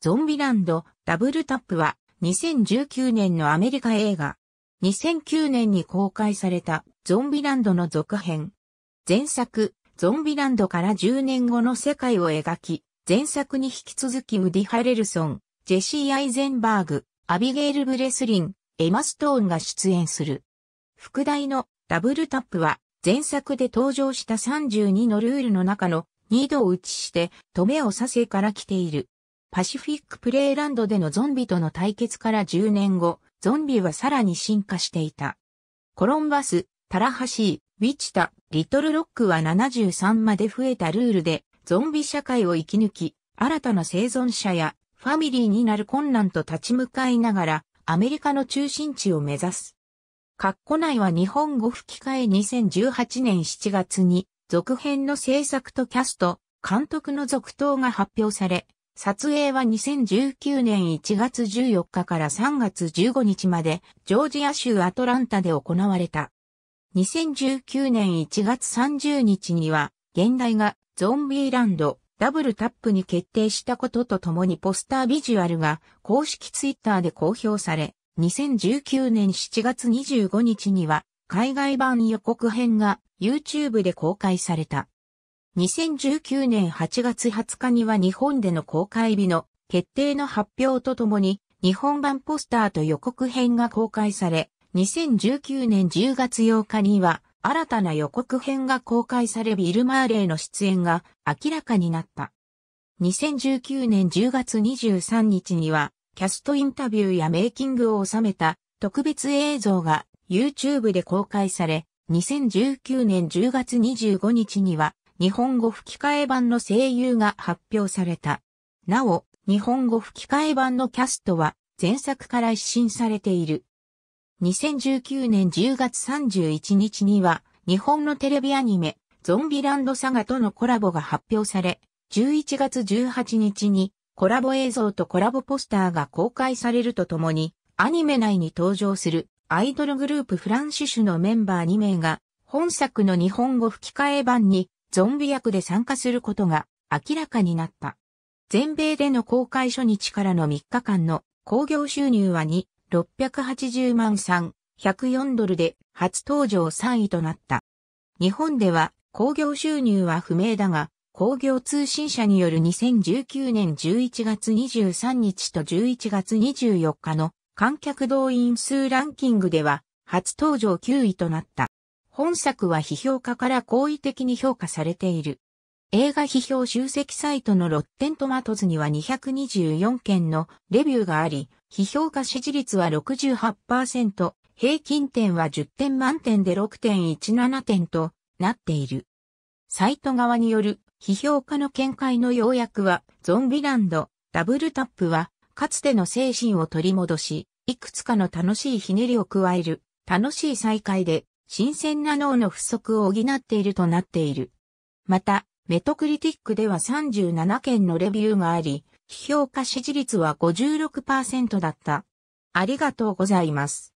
ゾンビランド、ダブルタップは、2019年のアメリカ映画。2009年に公開された、ゾンビランドの続編。前作、ゾンビランドから10年後の世界を描き、前作に引き続きウディ・ハレルソン、ジェシー・アイゼンバーグ、アビゲイル・ブレスリン、エマ・ストーンが出演する。副題のダブルタップは、前作で登場した32のルールの中の2度を打ちして、止めをさせから来ている。パシフィックプレイランドでのゾンビとの対決から10年後、ゾンビはさらに進化していた。コロンバス、タラハシー、ウィチタ、リトルロックは73まで増えたルールで、ゾンビ社会を生き抜き、新たな生存者やファミリーになる困難と立ち向かいながら、アメリカの中心地を目指す。カッコ内は日本語吹き替え2018年7月に、続編の制作とキャスト、監督の続投が発表され、撮影は2019年1月14日から3月15日まで、ジョージア州アトランタで行われた。2019年1月30日には、現代がゾンビーランド、ダブルタップに決定したこととともにポスタービジュアルが公式ツイッターで公表され、2019年7月25日には海外版予告編が YouTube で公開された。2019年8月20日には日本での公開日の決定の発表とともに日本版ポスターと予告編が公開され、2019年10月8日には新たな予告編が公開されビル・マーレーの出演が明らかになった。2019年10月23日にはキャストインタビューやメイキングを収めた特別映像が YouTube で公開され、2019年10月25日には日本語吹き替え版の声優が発表された。なお、日本語吹き替え版のキャストは前作から一新されている。2019年10月31日には日本のテレビアニメゾンビランドサガとのコラボが発表され、11月18日にコラボ映像とコラボポスターが公開されるとともに、アニメ内に登場するアイドルグループフランシュシュのメンバー2名が本作の日本語吹き替え版にゾンビ役で参加することが明らかになった。全米での公開初日からの3日間の興行収入は2、680万3、104ドルで初登場3位となった。日本では興行収入は不明だが、工業通信社による2019年11月23日と11月24日の観客動員数ランキングでは初登場9位となった。本作は批評家から好意的に評価されている。映画批評集積サイトのロッテントマトズには224件のレビューがあり、批評家支持率は68%、平均点は10点満点で6.17点となっている。サイト側による批評家の見解の要約は、ゾンビランド、ダブルタップは、かつての精神を取り戻し、いくつかの楽しいひねりを加える、楽しい再会で、新鮮な脳の不足を補っているとなっている。また、メトクリティックでは37件のレビューがあり、批評価支持率は56%だった。ありがとうございます。